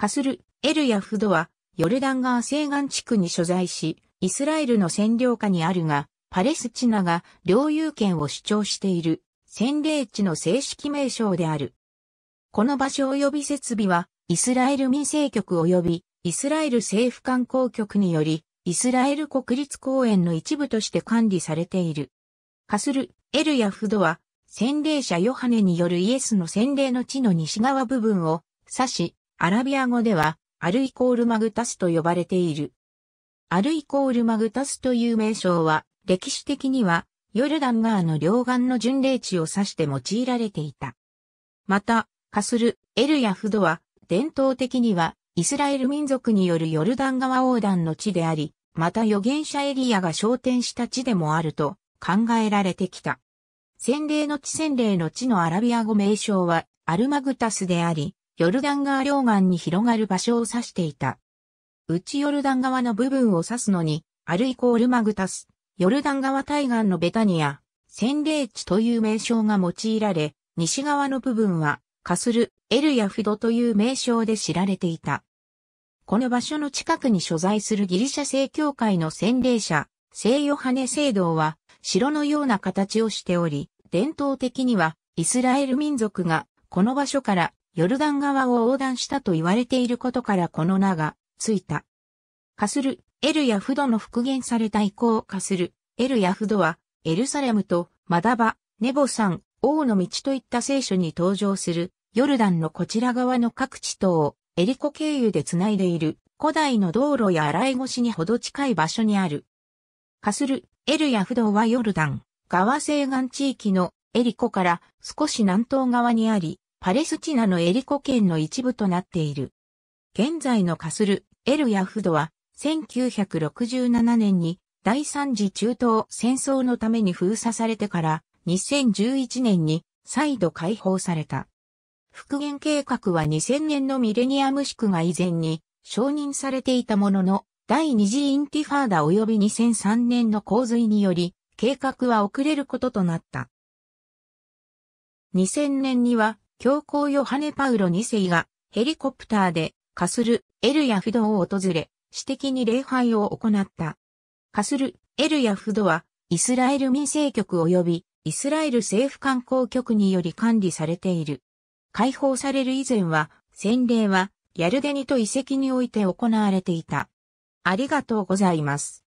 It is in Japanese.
カスル、エルヤフドは、ヨルダン川西岸地区に所在し、イスラエルの占領下にあるが、パレスチナが領有権を主張している、占領地の正式名称である。この場所及び設備は、イスラエル民政局及び、イスラエル政府観光局により、イスラエル国立公園の一部として管理されている。カスル、エルヤフドは、洗礼者ヨハネによるイエスの洗礼の地の西側部分を指し、アラビア語では、アルイコールマグタスと呼ばれている。アルイコールマグタスという名称は、歴史的には、ヨルダン川の両岸の巡礼地を指して用いられていた。また、カスル、エルヤフドは、伝統的には、イスラエル民族によるヨルダン川横断の地であり、また預言者エリアが昇天した地でもあると考えられてきた。洗礼の地洗礼の地のアラビア語名称はアルマグタスであり、ヨルダン川両岸に広がる場所を指していた。内ヨルダン川の部分を指すのに、アルイコールマグタス、ヨルダン川対岸のベタニア、洗礼地という名称が用いられ、西側の部分は、カスル、エルヤフドという名称で知られていた。この場所の近くに所在するギリシャ正教会の洗礼者、聖ヨハネ聖堂は、城のような形をしており、伝統的には、イスラエル民族が、この場所からヨルダン川を横断したと言われていることからこの名がついた。カスル、エルヤフドの復元された遺構カスル、エルヤフドは、エルサレムと、マダバ、ネボ山、王の道といった聖書に登場する、ヨルダンのこちら側の各地とを、エリコ経由でつないでいる、古代の道路や洗い越しにほど近い場所にある。カスル、エルヤフドはヨルダン、川西岸地域のエリコから少し南東側にあり、パレスチナのエリコ県の一部となっている。現在のカスル、エルヤフドは、1967年に第三次中東戦争のために封鎖されてから2011年に再度解放された。復元計画は2000年のミレニアム宿が以前に承認されていたものの第二次インティファーダ及び2003年の洪水により計画は遅れることとなった。2000年には教皇ヨハネ・パウロ2世がヘリコプターでカスル、エルヤフドを訪れ、私的に礼拝を行った。カスル、エルヤフドはイスラエル民政局及びイスラエル政府観光局により管理されている。解放される以前は、洗礼はヤルデニと遺跡において行われていた。ありがとうございます。